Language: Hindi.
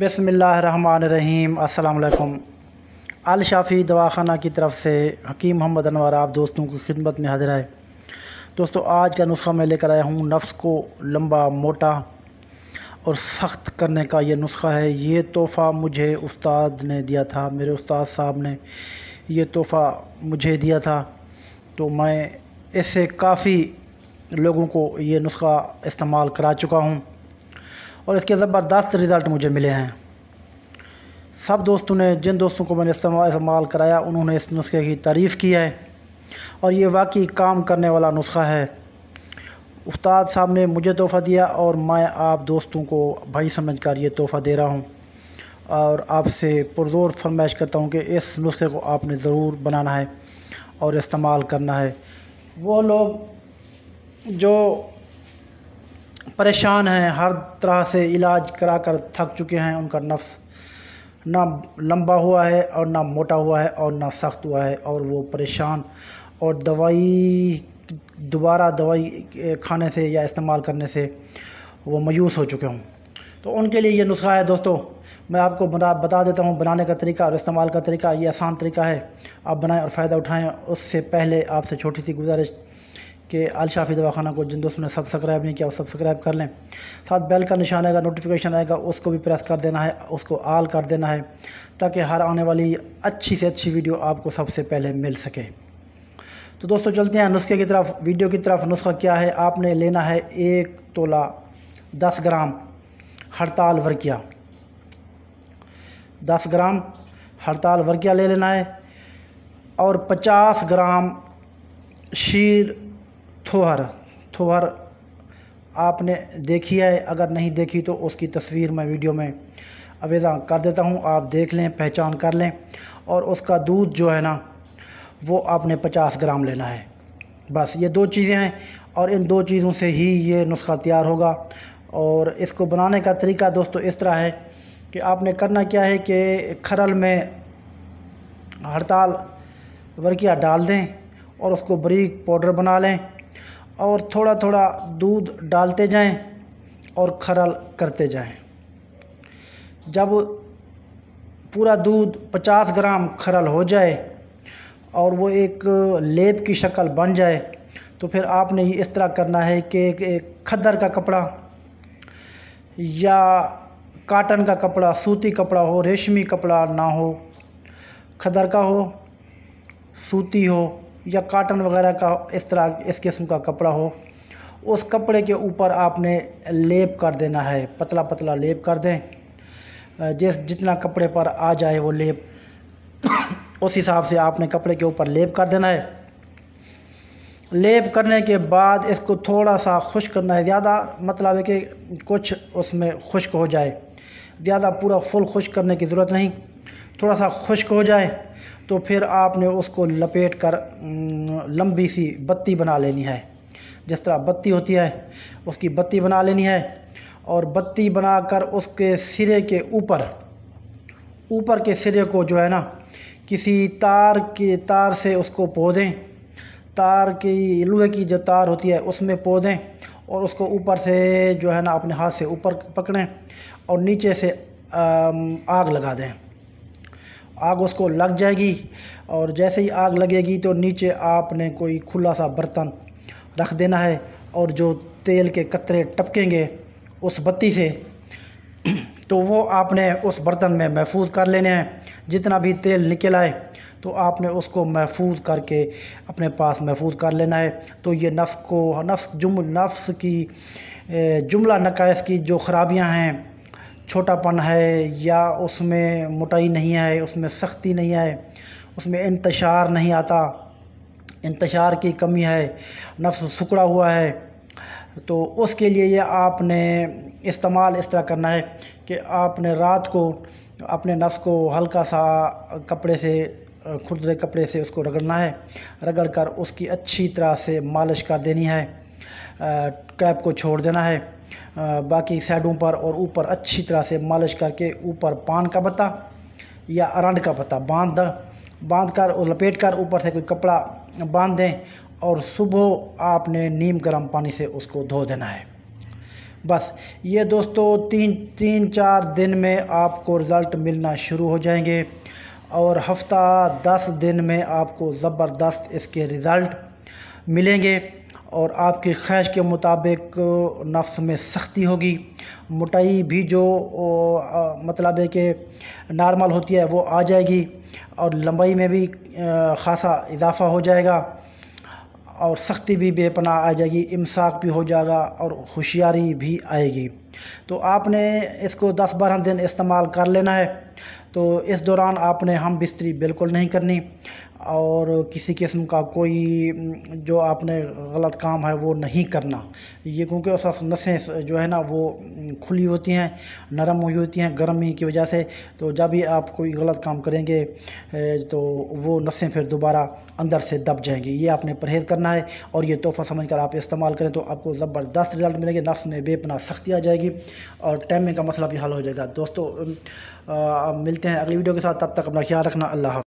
बसमीम अल्लाम अल शाफ़ी दवाखाना की तरफ से हकीम मोहम्मद अनवर आप दोस्तों की खिदमत में हाजिर है दोस्तों आज का नुस्खा मैं लेकर आया हूँ नफ्स को लंबा मोटा और सख्त करने का यह नुस्खा है ये तोहफ़ा मुझे उस्ताद ने दिया था मेरे उस्ताद साहब ने यह तोहफ़ा मुझे दिया था तो मैं इससे काफ़ी लोगों को ये नुस्खा इस्तेमाल करा चुका हूँ और इसके ज़बरदस्त रिज़ल्ट मुझे मिले हैं सब दोस्तों ने जिन दोस्तों को मैंने इस्तेमाल कराया उन्होंने इस नुस्खे की तारीफ़ की है और ये वाकई काम करने वाला नुस्खा है उस्ताद साहब ने मुझे तोहफ़ा दिया और मैं आप दोस्तों को भाई समझ कर ये तोहफ़ा दे रहा हूँ और आपसे पुरजोर फरमाइश करता हूँ कि इस नुस्खे को आपने ज़रूर बनाना है और इस्तेमाल करना है वो लोग जो परेशान हैं हर तरह से इलाज करा कर थक चुके हैं उनका नफ्स ना लंबा हुआ है और ना मोटा हुआ है और ना सख्त हुआ है और वो परेशान और दवाई दोबारा दवाई खाने से या इस्तेमाल करने से वो मायूस हो चुके हों तो उनके लिए ये नुस्खा है दोस्तों मैं आपको बता बता देता हूँ बनाने का तरीका और इस्तेमाल का तरीका ये आसान तरीका है आप बनाएं और फ़ायदा उठाएं उससे पहले आपसे छोटी सी गुजारिश कि अलशाफ़ी दवाखाना को जिन दोस्तों ने सब्सक्राइब नहीं किया वो सब्सक्राइब कर लें साथ बेल का निशान आएगा नोटिफिकेशन आएगा उसको भी प्रेस कर देना है उसको आल कर देना है ताकि हर आने वाली अच्छी से अच्छी वीडियो आपको सबसे पहले मिल सके तो दोस्तों चलते हैं नुस्खे की तरफ वीडियो की तरफ नुस्खा क्या है आपने लेना है एक तोला दस ग्राम हड़ताल वर्किया दस ग्राम हड़ताल वर्किया ले लेना है और पचास ग्राम शीर थोहर थोहर आपने देखी है अगर नहीं देखी तो उसकी तस्वीर मैं वीडियो में अवेजा कर देता हूँ आप देख लें पहचान कर लें और उसका दूध जो है ना वो आपने पचास ग्राम लेना है बस ये दो चीज़ें हैं और इन दो चीज़ों से ही ये नुस्खा तैयार होगा और इसको बनाने का तरीका दोस्तों इस तरह है कि आपने करना क्या है कि खरल में हड़ताल वर्किया डाल दें और उसको बरीक पाउडर बना लें और थोड़ा थोड़ा दूध डालते जाएं और खरल करते जाएं जब पूरा दूध 50 ग्राम खरल हो जाए और वो एक लेप की शक्ल बन जाए तो फिर आपने ये इस तरह करना है कि एक, एक खद्दर का कपड़ा या काटन का कपड़ा सूती कपड़ा हो रेशमी कपड़ा ना हो खदर का हो सूती हो या काटन वगैरह का इस तरह इस किस्म का कपड़ा हो उस कपड़े के ऊपर आपने लेप कर देना है पतला पतला लेप कर दें जिस जितना कपड़े पर आ जाए वो लेप उस हिसाब से आपने कपड़े के ऊपर लेप कर देना है लेप करने के बाद इसको थोड़ा सा खुश करना है ज़्यादा मतलब है कि कुछ उसमें खुश्क हो जाए ज़्यादा पूरा फुल खुश करने की ज़रूरत नहीं थोड़ा सा खुश्क हो जाए तो फिर आपने उसको लपेट कर लंबी सी बत्ती बना लेनी है जिस तरह बत्ती होती है उसकी बत्ती बना लेनी है और बत्ती बनाकर उसके सिरे के ऊपर ऊपर के सिरे को जो है ना किसी तार के तार से उसको पौधें तार की लोहे की जो तार होती है उसमें पौधें और उसको ऊपर से जो है ना अपने हाथ से ऊपर पकड़ें और नीचे से आग लगा दें आग उसको लग जाएगी और जैसे ही आग लगेगी तो नीचे आपने कोई खुला सा बर्तन रख देना है और जो तेल के कतरे टपकेंगे उस बत्ती से तो वो आपने उस बर्तन में महफूज कर लेने हैं जितना भी तेल निकल आए तो आपने उसको महफूज करके अपने पास महफूज कर लेना है तो ये नफ्स को नफ्स जुम नफ्स की जुमला नकायस की जो ख़राबियाँ हैं छोटापन है या उसमें मोटाई नहीं है उसमें सख्ती नहीं है उसमें इंतशार नहीं आता इंतशार की कमी है नफ्स सुकड़ा हुआ है तो उसके लिए ये आपने इस्तेमाल इस तरह करना है कि आपने रात को अपने नफ्स को हल्का सा कपड़े से खुरदरे कपड़े से उसको रगड़ना है रगड़ कर उसकी अच्छी तरह से मालिश कर देनी है कैप को छोड़ देना है बाकी साइडों पर और ऊपर अच्छी तरह से मालिश करके ऊपर पान का पत्ता या अरंड का पत्ता बांध बांध कर और लपेट कर ऊपर से कोई कपड़ा बांध दें और सुबह आपने नीम गर्म पानी से उसको धो देना है बस ये दोस्तों तीन तीन चार दिन में आपको रिज़ल्ट मिलना शुरू हो जाएंगे और हफ्ता दस दिन में आपको ज़बरदस्त इसके रिज़ल्ट मिलेंगे और आपकी ख्वाहिश के मुताबिक नफ्स में सख्ती होगी मोटाई भी जो मतलब है कि नॉर्मल होती है वो आ जाएगी और लंबाई में भी ख़ासा इजाफ़ा हो जाएगा और सख्ती भी बेपना आ जाएगी इमसाक भी हो जाएगा और होशियारी भी आएगी तो आपने इसको 10 बारह दिन इस्तेमाल कर लेना है तो इस दौरान आपने हम बिस्तरी बिल्कुल नहीं करनी और किसी किस्म का कोई जो आपने गलत काम है वो नहीं करना ये क्योंकि उस नसें जो है ना वो खुली होती हैं नरम हुई होती हैं गर्मी की वजह से तो जब भी आप कोई गलत काम करेंगे तो वो नसें फिर दोबारा अंदर से दब जाएंगी ये आपने परहेज़ करना है और ये तोहफ़ा समझ कर आप इस्तेमाल करें तो आपको ज़बरदस्त रिजल्ट मिलेंगे नफ्स में बेपना सख्ती आ जाएगी और टाइमिंग का मसला भी हल हो जाएगा दोस्तों आ, मिलते हैं अगली वीडियो के साथ तब तक अपना ख्याल रखना अल्लाह